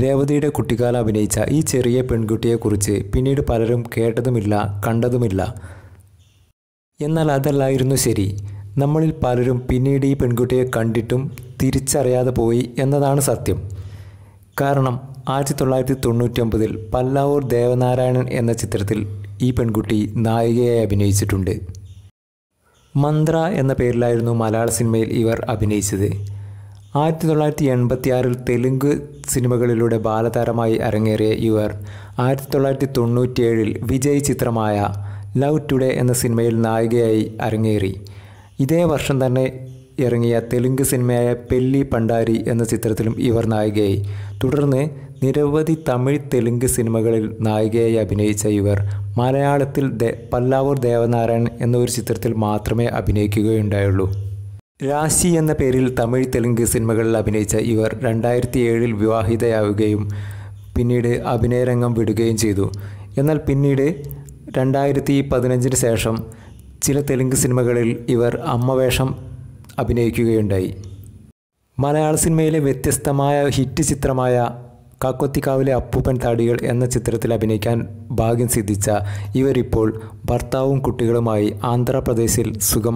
രേവതിയുടെ കുട്ടിക്കാലം അഭിനയിച്ച ഈ ചെറിയ പെൺകുട്ടിയെക്കുറിച്ച് പിന്നീട് പലരും കേട്ടതുമില്ല കണ്ടതുമില്ല എന്നാൽ അതല്ലായിരുന്നു ശരി നമ്മളിൽ പലരും പിന്നീട് ഈ പെൺകുട്ടിയെ കണ്ടിട്ടും തിരിച്ചറിയാതെ പോയി എന്നതാണ് സത്യം കാരണം ആയിരത്തി തൊള്ളായിരത്തി തൊണ്ണൂറ്റൊമ്പതിൽ പല്ലാവൂർ ദേവനാരായണൻ എന്ന ചിത്രത്തിൽ ഈ പെൺകുട്ടി നായികയായി അഭിനയിച്ചിട്ടുണ്ട് മന്ത്ര എന്ന പേരിലായിരുന്നു മലയാള സിനിമയിൽ ഇവർ അഭിനയിച്ചത് ആയിരത്തി തൊള്ളായിരത്തി എൺപത്തി ആറിൽ തെലുങ്ക് സിനിമകളിലൂടെ ബാലതാരമായി അരങ്ങേറിയ ഇവർ ആയിരത്തി തൊള്ളായിരത്തി തൊണ്ണൂറ്റിയേഴിൽ വിജയ് ചിത്രമായ ലവ് ടുഡേ എന്ന സിനിമയിൽ നായികയായി അരങ്ങേറി ഇതേ വർഷം തന്നെ ഇറങ്ങിയ തെലുങ്ക് സിനിമയായ പെല്ലി പണ്ടാരി എന്ന ചിത്രത്തിലും ഇവർ നായികയായി തുടർന്ന് നിരവധി തമിഴ് തെലുങ്ക് സിനിമകളിൽ നായികയായി അഭിനയിച്ച ഇവർ മലയാളത്തിൽ പല്ലാവൂർ ദേവനാരായൺ എന്ന ഒരു ചിത്രത്തിൽ മാത്രമേ അഭിനയിക്കുകയുണ്ടായുള്ളൂ രാശി എന്ന പേരിൽ തമിഴ് തെലുങ്ക് സിനിമകളിൽ അഭിനയിച്ച ഇവർ രണ്ടായിരത്തി ഏഴിൽ വിവാഹിതയാവുകയും പിന്നീട് അഭിനയരംഗം വിടുകയും ചെയ്തു എന്നാൽ പിന്നീട് രണ്ടായിരത്തി പതിനഞ്ചിന് ശേഷം ചില തെലുങ്ക് സിനിമകളിൽ ഇവർ അമ്മവേഷം അഭിനയിക്കുകയുണ്ടായി മലയാള സിനിമയിലെ വ്യത്യസ്തമായ ഹിറ്റ് ചിത്രമായ കാക്കൊത്തിക്കാവിലെ അപ്പൂപ്പൻ താടികൾ എന്ന ചിത്രത്തിൽ അഭിനയിക്കാൻ ഭാഗ്യം സിദ്ധിച്ച ഇവരിപ്പോൾ ഭർത്താവും കുട്ടികളുമായി ആന്ധ്രാപ്രദേശിൽ സുഗമ